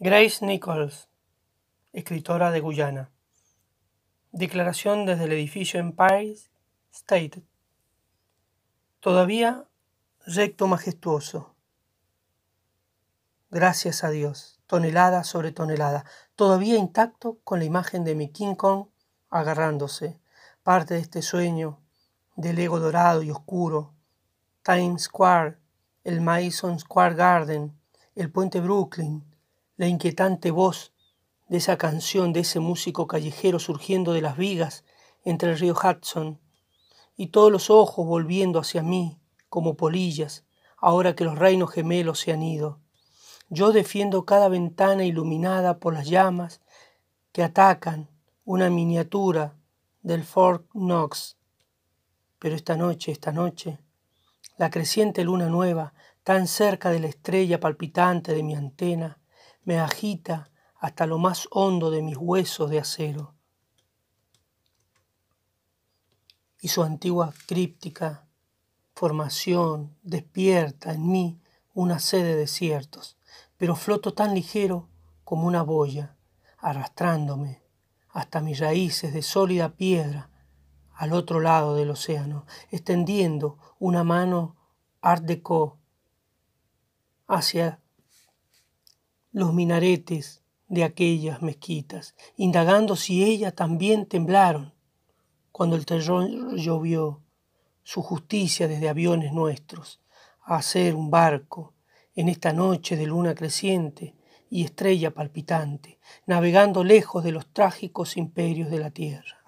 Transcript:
Grace Nichols, escritora de Guyana. Declaración desde el edificio Empire State. Todavía recto majestuoso. Gracias a Dios, tonelada sobre tonelada, todavía intacto con la imagen de mi King Kong agarrándose, parte de este sueño del ego dorado y oscuro. Times Square, el Madison Square Garden, el puente Brooklyn, la inquietante voz de esa canción de ese músico callejero surgiendo de las vigas entre el río Hudson, y todos los ojos volviendo hacia mí como polillas, ahora que los reinos gemelos se han ido. Yo defiendo cada ventana iluminada por las llamas que atacan una miniatura del Fort Knox. Pero esta noche, esta noche, la creciente luna nueva, tan cerca de la estrella palpitante de mi antena, me agita hasta lo más hondo de mis huesos de acero. Y su antigua críptica formación despierta en mí una sed de desiertos, pero floto tan ligero como una boya, arrastrándome hasta mis raíces de sólida piedra al otro lado del océano, extendiendo una mano art déco hacia los minaretes de aquellas mezquitas, indagando si ellas también temblaron cuando el terror llovió su justicia desde aviones nuestros, a hacer un barco en esta noche de luna creciente y estrella palpitante, navegando lejos de los trágicos imperios de la tierra.